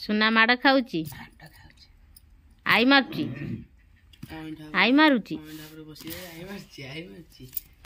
ସୁନା ମାଡ଼ ଖାଉଛି ଆଇ ମାରୁଛି ଆଇ ମାରୁଛି